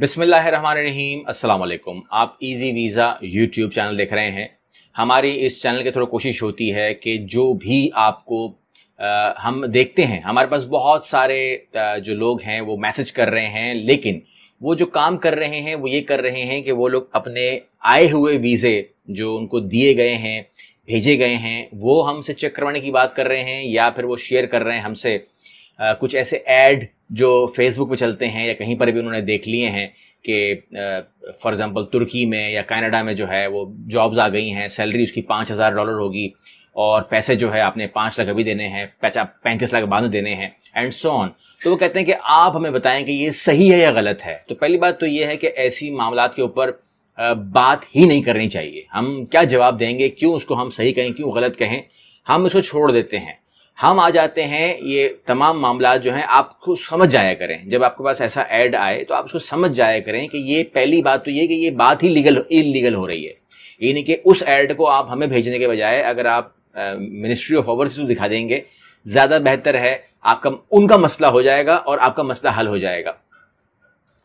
बिसमीम असलकुम आप इजी वीज़ा यूट्यूब चैनल देख रहे हैं हमारी इस चैनल के थ्रू कोशिश होती है कि जो भी आपको आ, हम देखते हैं हमारे पास बहुत सारे आ, जो लोग हैं वो मैसेज कर रहे हैं लेकिन वो जो काम कर रहे हैं वो ये कर रहे हैं कि वो लोग अपने आए हुए वीज़े जो उनको दिए गए हैं भेजे गए हैं वो हमसे चेक करवाने की बात कर रहे हैं या फिर वो शेयर कर रहे हैं हमसे कुछ ऐसे एड जो फेसबुक पे चलते हैं या कहीं पर भी उन्होंने देख लिए हैं कि फॉर एग्ज़ाम्पल तुर्की में या कनाडा में जो है वो जॉब्स आ गई हैं सैलरी उसकी पाँच हज़ार डॉलर होगी और पैसे जो है आपने पाँच लाख अभी देने हैं पैंतीस लाख बाद देने हैं एंड सो ऑन तो वो कहते हैं कि आप हमें बताएं कि ये सही है या गलत है तो पहली बात तो ये है कि ऐसी मामला के ऊपर बात ही नहीं करनी चाहिए हम क्या जवाब देंगे क्यों उसको हम सही कहें क्यों गलत कहें हम इसको छोड़ देते हैं हम आ जाते हैं ये तमाम मामला जो हैं आपको समझ जाया करें जब आपके पास ऐसा ऐड आए तो आप उसको समझ जाया करें कि ये पहली बात तो ये कि ये बात ही लीगल इलीगल हो रही है यानी कि उस ऐड को आप हमें भेजने के बजाय अगर आप मिनिस्ट्री ऑफ ओवरसीज दिखा देंगे ज़्यादा बेहतर है आपका उनका मसला हो जाएगा और आपका मसला हल हो जाएगा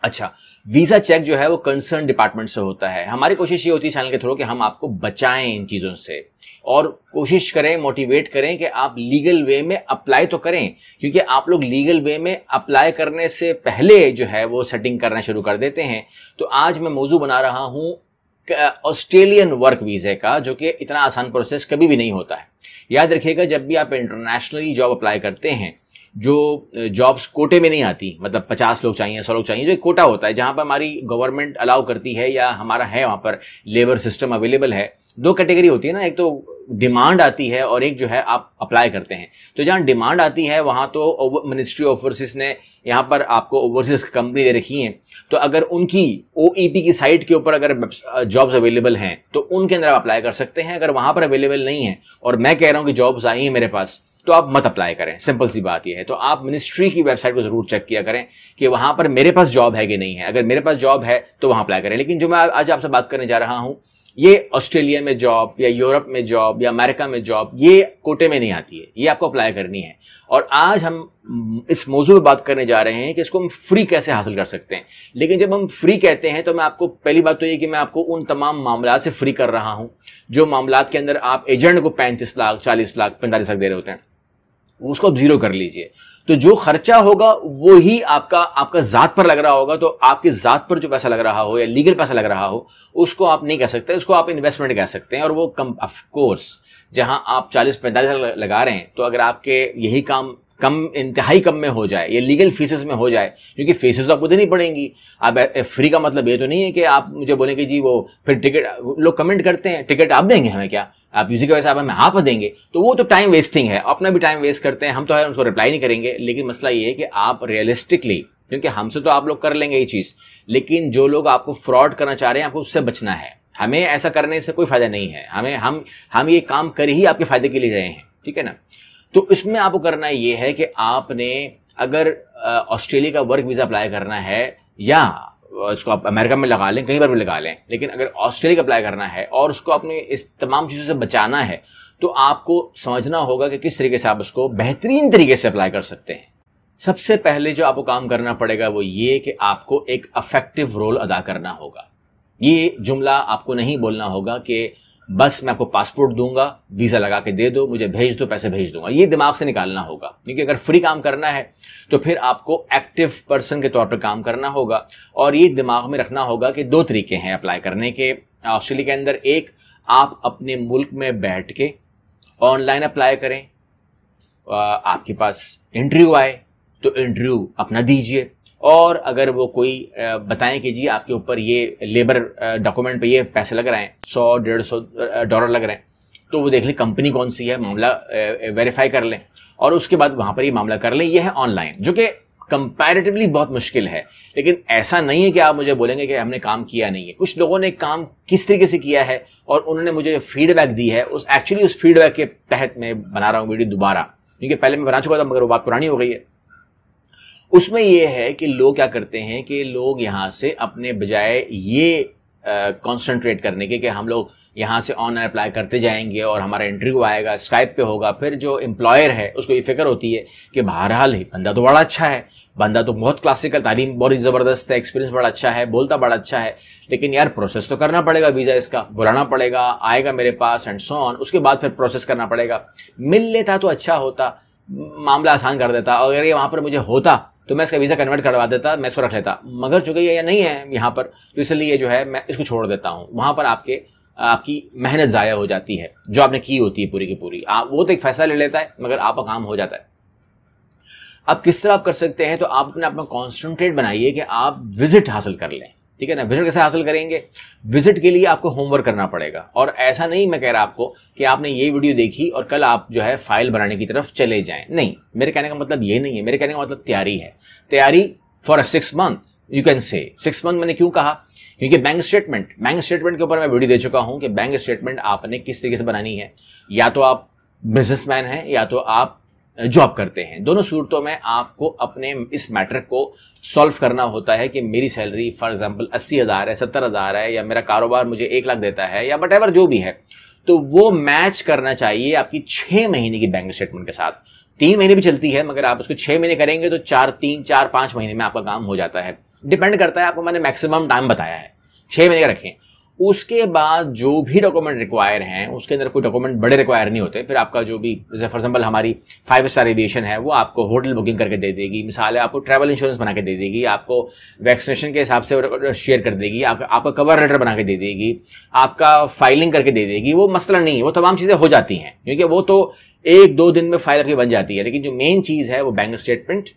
अच्छा वीजा चेक जो है वो कंसर्न डिपार्टमेंट से होता है हमारी कोशिश ये होती है चैनल के थ्रू कि हम आपको बचाएं इन चीजों से और कोशिश करें मोटिवेट करें कि आप लीगल वे में अप्लाई तो करें क्योंकि आप लोग लीगल वे में अप्लाई करने से पहले जो है वो सेटिंग करना शुरू कर देते हैं तो आज मैं मौजू बना रहा हूं ऑस्ट्रेलियन वर्क वीज़े का जो कि इतना आसान प्रोसेस कभी भी नहीं होता है याद रखिएगा जब भी आप इंटरनेशनली जॉब अप्लाई करते हैं जो जॉब्स कोटे में नहीं आती मतलब पचास लोग चाहिए सौ लोग चाहिए जो एक कोटा होता है जहां पर हमारी गवर्नमेंट अलाउ करती है या हमारा है वहां पर लेबर सिस्टम अवेलेबल है दो कैटेगरी होती है ना एक तो डिमांड आती है और एक जो है आप अप्लाई करते हैं तो जहां डिमांड आती है वहां तो मिनिस्ट्री ऑफ ओवरसीज ने यहाँ पर आपको ओवरसीज कंपनी दे रखी है तो अगर उनकी ओ e की साइट के ऊपर अगर जॉब्स अवेलेबल हैं तो उनके अंदर आप अप्लाई कर सकते हैं अगर वहां पर अवेलेबल नहीं है और मैं कह रहा हूं कि जॉब्स आई हैं मेरे पास तो आप मत अप्लाई करें सिंपल सी बात यह है तो आप मिनिस्ट्री की वेबसाइट को जरूर चेक किया करें कि वहां पर मेरे पास जॉब है कि नहीं है अगर मेरे पास जॉब है तो वहां अप्लाई करें लेकिन जो मैं आज आपसे बात करने जा रहा हूं ये ऑस्ट्रेलिया में जॉब या यूरोप में जॉब या अमेरिका में जॉब ये कोटे में नहीं आती है ये आपको अप्लाई करनी है और आज हम इस मौजू पर बात करने जा रहे हैं कि इसको हम फ्री कैसे हासिल कर सकते हैं लेकिन जब हम फ्री कहते हैं तो मैं आपको पहली बात तो ये कि मैं आपको उन तमाम मामला से फ्री कर रहा हूं जो मामला के अंदर आप एजेंट को पैंतीस लाख चालीस लाख पैंतालीस लाख दे रहे होते हैं उसको आप जीरो कर लीजिए तो जो खर्चा होगा वो ही आपका आपका ज़ात पर लग रहा होगा तो आपके ज़ात पर जो पैसा लग रहा हो या लीगल पैसा लग रहा हो उसको आप नहीं कह सकते उसको आप इन्वेस्टमेंट कह सकते हैं और वो कम ऑफकोर्स जहां आप 40 पैंतालीस लगा रहे हैं तो अगर आपके यही काम कम इंतहाई कम में हो जाए या लीगल फीसेस में हो जाए क्योंकि फीसेस तो आपको देनी पड़ेंगी अब फ्री eh, का मतलब ये तो नहीं है कि आप मुझे बोलेंगे जी वो फिर टिकट लोग कमेंट करते हैं टिकट आप देंगे हमें क्या आप वजह वैसे आप हमें आप देंगे तो वो तो टाइम वेस्टिंग है अपना भी टाइम वेस्ट करते हैं हम तो है उनको रिप्लाई नहीं करेंगे लेकिन मसला ये है कि आप रियलिस्टिकली क्योंकि हमसे तो आप लोग कर लेंगे ये चीज़ लेकिन जो लोग आपको फ्रॉड करना चाह रहे हैं आपको उससे बचना है हमें ऐसा करने से कोई फायदा नहीं है हमें हम हम ये काम कर ही आपके फायदे के लिए रहे हैं ठीक है ना तो इसमें आपको करना ये है कि आपने अगर ऑस्ट्रेलिया का वर्क वीज़ा अप्लाई करना है या उसको आप अमेरिका में लगा लें कहीं पर भी लगा लें लेकिन अगर ऑस्ट्रेलिया का अप्लाई करना है और उसको आपने इस तमाम चीज़ों से बचाना है तो आपको समझना होगा कि किस तरीके से आप उसको बेहतरीन तरीके से अप्लाई कर सकते हैं सबसे पहले जो आपको काम करना पड़ेगा वो ये कि आपको एक अफेक्टिव रोल अदा करना होगा ये जुमला आपको नहीं बोलना होगा कि बस मैं आपको पासपोर्ट दूंगा वीज़ा लगा के दे दो मुझे भेज दो पैसे भेज दूंगा ये दिमाग से निकालना होगा क्योंकि अगर फ्री काम करना है तो फिर आपको एक्टिव पर्सन के तौर पर काम करना होगा और ये दिमाग में रखना होगा कि दो तरीके हैं अप्लाई करने के ऑस्ट्रेलिया के अंदर एक आप अपने मुल्क में बैठ के ऑनलाइन अप्लाई करें आपके पास इंटरव्यू आए तो इंटरव्यू अपना दीजिए और अगर वो कोई बताएं कि जी आपके ऊपर ये लेबर डॉक्यूमेंट पे ये पैसे लग रहे हैं सौ डेढ़ सौ डॉलर लग रहे हैं तो वो देख लें कंपनी कौन सी है मामला वेरीफाई कर लें और उसके बाद वहां पर ये मामला कर लें ये है ऑनलाइन जो कि कंपैरेटिवली बहुत मुश्किल है लेकिन ऐसा नहीं है कि आप मुझे बोलेंगे कि हमने काम किया नहीं है कुछ लोगों ने काम किस तरीके से किया है और उन्होंने मुझे जो फीडबैक दी है उस एक्चुअली उस फीडबैक के तहत मैं बना रहा हूँ वीडियो दोबारा क्योंकि पहले मैं बना चुका था मगर वो बात पुरानी हो गई है उसमें यह है कि लोग क्या करते हैं कि लोग यहाँ से अपने बजाय ये कॉन्सेंट्रेट करने के कि हम लोग यहाँ से ऑनलाइन अप्लाई करते जाएंगे और हमारा इंटरव्यू आएगा स्काइप पे होगा फिर जो एम्प्लॉयर है उसको ये फिक्र होती है कि बहरहाल ही बंदा तो बड़ा अच्छा है बंदा तो बहुत क्लासिकल तालीम बहुत ही ज़बरदस्त है एक्सपीरियंस बड़ा अच्छा है बोलता बड़ा अच्छा है लेकिन यार प्रोसेस तो करना पड़ेगा वीज़ा इसका बुलाना पड़ेगा आएगा मेरे पास एंड सो ऑन उसके बाद फिर प्रोसेस करना पड़ेगा मिल लेता तो अच्छा होता मामला आसान कर देता अगर ये वहाँ पर मुझे होता तो मैं इसका वीज़ा कन्वर्ट करवा देता मैं इसको रख लेता मगर चूंकि ये नहीं है यहाँ पर तो इसलिए जो है मैं इसको छोड़ देता हूँ वहाँ पर आपके आपकी मेहनत ज़ाया हो जाती है जो आपने की होती है पूरी की पूरी आप वो तो एक फैसला ले लेता है मगर आपका काम हो जाता है अब किस तरह आप कर सकते हैं तो आप अपने आप में कॉन्सेंट्रेट बनाइए कि आप विजिट हासिल कर लें ठीक है ना विजिट कैसे हासिल करेंगे विजिट के लिए आपको होमवर्क करना पड़ेगा और ऐसा नहीं मैं कह रहा आपको कि आपने ये वीडियो देखी और कल आप जो है फाइल बनाने की तरफ चले जाएं नहीं मेरे कहने का मतलब ये नहीं है मेरे कहने का मतलब तैयारी है तैयारी for six month you can say six month मैंने क्यों कहा क्योंकि बैंक स्टेटमेंट बैंक स्टेटमेंट के ऊपर मैं वीडियो दे चुका हूं कि बैंक स्टेटमेंट आपने किस तरीके से बनानी है या तो आप बिजनेसमैन हैं या तो आप जॉब करते हैं दोनों सूरतों में आपको अपने इस मैटर को सॉल्व करना होता है कि मेरी सैलरी फॉर एग्जांपल अस्सी हज़ार है सत्तर हज़ार है या मेरा कारोबार मुझे एक लाख देता है या बट जो भी है तो वो मैच करना चाहिए आपकी छः महीने की बैंक स्टेटमेंट के साथ तीन महीने भी चलती है मगर आप उसको छः महीने करेंगे तो चार तीन चार पाँच महीने में आपका काम हो जाता है डिपेंड करता है आपको मैंने मैक्सिमम टाइम बताया है छः महीने का रखें उसके बाद जो भी डॉक्यूमेंट रिक्वायर हैं उसके अंदर कोई डॉक्यूमेंट बड़े रिक्वायर नहीं होते फिर आपका जो भी जैसे फॉर एग्जाम्पल हमारी फाइव स्टार एविएशन है वो आपको होटल बुकिंग करके दे देगी मिसाल है आपको ट्रैवल इंश्योरेंस बना के दे देगी आपको वैक्सीनेशन के हिसाब से शेयर कर देगी आप, आपका कवर लेटर बना के दे देगी आपका फाइलिंग करके दे देगी वो मसला नहीं है वो तमाम चीज़ें हो जाती हैं क्योंकि वो तो एक दो दिन में फाइल आपकी बन जाती है लेकिन जो मेन चीज़ है वो बैंक स्टेटमेंट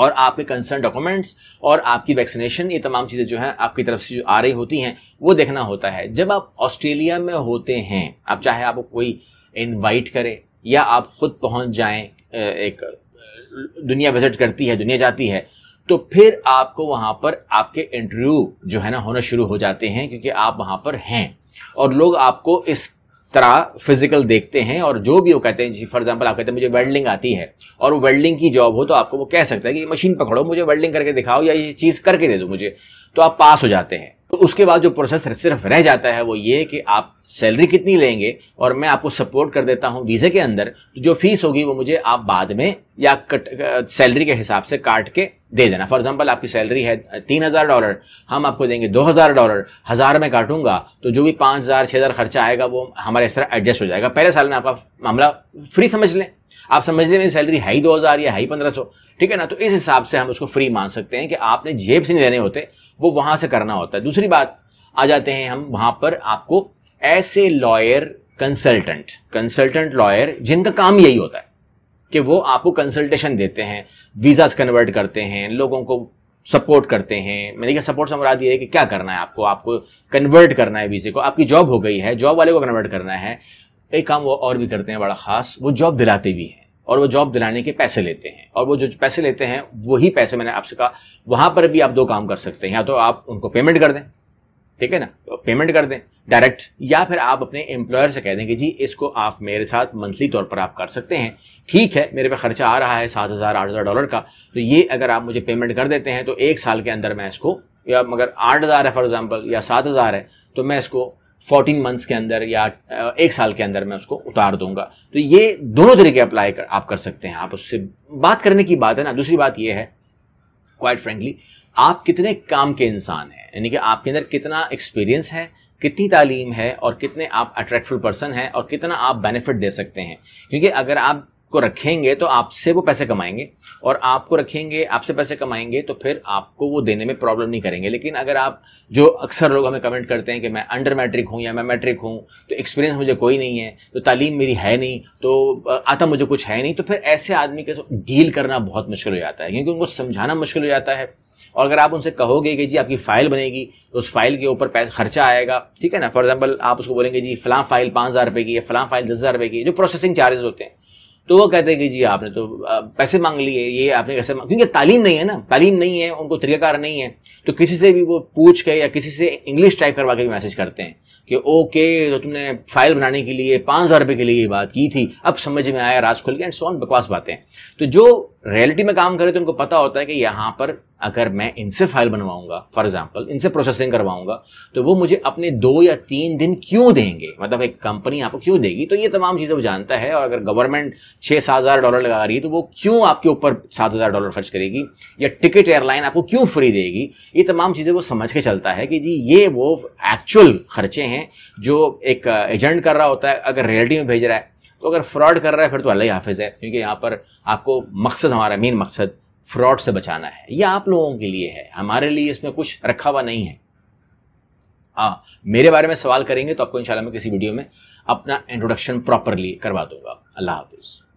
और आपके कंसर्न डॉक्यूमेंट्स और आपकी वैक्सीनेशन ये तमाम चीज़ें जो हैं आपकी तरफ से जो आ रही होती हैं वो देखना होता है जब आप ऑस्ट्रेलिया में होते हैं आप चाहे आप कोई इनवाइट करें या आप खुद पहुंच जाएं एक दुनिया विजिट करती है दुनिया जाती है तो फिर आपको वहां पर आपके इंटरव्यू जो है ना होना शुरू हो जाते हैं क्योंकि आप वहां पर हैं और लोग आपको इस तरह फिजिकल देखते हैं और जो भी वो कहते हैं जैसे फॉर एग्जाम्पल आप कहते हैं मुझे वेल्डिंग आती है और वो वेल्डिंग की जॉब हो तो आपको वो कह सकता है कि मशीन पकड़ो मुझे वेल्डिंग करके दिखाओ या ये चीज़ करके दे दो मुझे तो आप पास हो जाते हैं तो उसके बाद जो प्रोसेस सिर्फ रह जाता है वो ये कि आप सैलरी कितनी लेंगे और मैं आपको सपोर्ट कर देता हूँ वीज़े के अंदर तो जो फीस होगी वो मुझे आप बाद में या कट सैलरी के हिसाब से काट के दे देना फॉर एग्जाम्पल आपकी सैलरी है तीन हज़ार डॉलर हम आपको देंगे दो हज़ार डॉलर हज़ार में काटूंगा तो जो भी पांच हज़ार छह हज़ार खर्चा आएगा वो हमारे इस तरह एडजस्ट हो जाएगा पहले साल में आपका मामला फ्री समझ लें आप समझ लें मेरी सैलरी है ही दो हज़ार या है ही पंद्रह सौ ठीक है ना तो इस हिसाब से हम उसको फ्री मान सकते हैं कि आपने जेब से नहीं देने होते वो वहां से करना होता है दूसरी बात आ जाते हैं हम वहां पर आपको ऐसे लॉयर कंसल्टेंट कंसल्टेंट लॉयर जिनका काम यही होता है कि वो आपको कंसल्टेशन देते हैं वीजा कन्वर्ट करते हैं लोगों को सपोर्ट करते हैं मैंने कहा सपोर्ट से मुराद ये है कि क्या करना है आपको आपको कन्वर्ट करना है वीज़े को आपकी जॉब हो गई है जॉब वाले को कन्वर्ट करना है एक काम वो और भी करते हैं बड़ा खास वो जॉब दिलाते भी हैं और वो जॉब दिलाने के पैसे लेते हैं और वो जो पैसे लेते हैं वही पैसे मैंने आपसे कहा वहां पर भी आप दो काम कर सकते हैं या तो आप उनको पेमेंट कर दें ठीक है ना तो पेमेंट कर दें डायरेक्ट या फिर आप अपने एम्प्लॉयर से कह दें कि जी इसको आप मेरे साथ मंथली तौर पर आप कर सकते हैं ठीक है मेरे पे खर्चा आ रहा है सात हज़ार आठ हज़ार डॉलर का तो ये अगर आप मुझे पेमेंट कर देते हैं तो एक साल के अंदर मैं इसको या मगर आठ हज़ार है फॉर एग्जाम्पल या सात हज़ार है तो मैं इसको फोर्टीन मंथ्स के अंदर या एक साल के अंदर मैं उसको उतार दूंगा तो ये दोनों तरीके अप्लाई कर आप कर सकते हैं आप उससे बात करने की बात है ना दूसरी बात ये है क्वाइट फ्रेंकली आप कितने काम के इंसान हैं यानी कि आपके अंदर कितना एक्सपीरियंस है कितनी तालीम है और कितने आप अट्रैक्टफुल पर्सन हैं और कितना आप बेनिफिट दे सकते हैं क्योंकि अगर आप को रखेंगे तो आपसे वो पैसे कमाएंगे और आपको रखेंगे आपसे पैसे कमाएंगे तो फिर आपको वो देने में प्रॉब्लम नहीं करेंगे लेकिन अगर आप जो अक्सर लोग हमें कमेंट करते हैं कि मैं अंडर मैट्रिक हूँ या मैं मैट्रिक हूँ तो एक्सपीरियंस मुझे कोई नहीं है तो तालीम मेरी है नहीं तो आता मुझे कुछ है नहीं तो फिर ऐसे आदमी के डील करना बहुत मुश्किल हो जाता है क्योंकि उनको समझाना मुश्किल हो जाता है और अगर आप उनसे कहोगे कि जी आपकी फ़ाइल बनेगी तो उस फाइल के ऊपर पैसा खर्चा आएगा ठीक है ना फॉर एग्जाम्पल आप उसको बोलेंगे जी फलां फाइल पाँच हज़ार रुपये की है फलां फाइल दस हज़ार रुपये की जो प्रोसेसिंग चार्जेस होते हैं तो वो कहते हैं कि जी आपने तो पैसे मांग लिए ये आपने कैसे मांग क्योंकि तालीम नहीं है ना तालीम नहीं है उनको तरीकाकार नहीं है तो किसी से भी वो पूछ के या किसी से इंग्लिश टाइप करवा के भी मैसेज करते हैं कि ओके तो तुमने फाइल बनाने के लिए पाँच हज़ार रुपये के लिए ये बात की थी अब समझ में आया राज खुल गया एंड सोन बकवास बातें तो जो रियलिटी में काम करें तो उनको पता होता है कि यहां पर अगर मैं इनसे फाइल बनवाऊंगा फॉर एग्जाम्पल इनसे प्रोसेसिंग करवाऊंगा तो वो मुझे अपने दो या तीन दिन क्यों देंगे मतलब एक कंपनी आपको क्यों देगी तो ये तमाम चीज़ें वो जानता है और अगर गवर्नमेंट छः सात हज़ार डॉलर लगा रही है तो वो क्यों आपके ऊपर सात हज़ार डॉलर खर्च करेगी या टिकट एयरलाइन आपको क्यों फ्री देगी ये तमाम चीज़ें वो समझ के चलता है कि जी ये वो एक्चुअल खर्चे हैं जो एक एजेंट कर रहा होता है अगर रियलिटी में भेज रहा है तो अगर फ्रॉड कर रहा है फिर तो अल्लाह हाफिज़ है क्योंकि यहाँ पर आपको मकसद हमारा मेन मकसद फ्रॉड से बचाना है ये आप लोगों के लिए है हमारे लिए इसमें कुछ रखा हुआ नहीं है हाँ मेरे बारे में सवाल करेंगे तो आपको इंशाल्लाह मैं किसी वीडियो में अपना इंट्रोडक्शन प्रॉपरली करवा दूंगा अल्लाह हाफिज़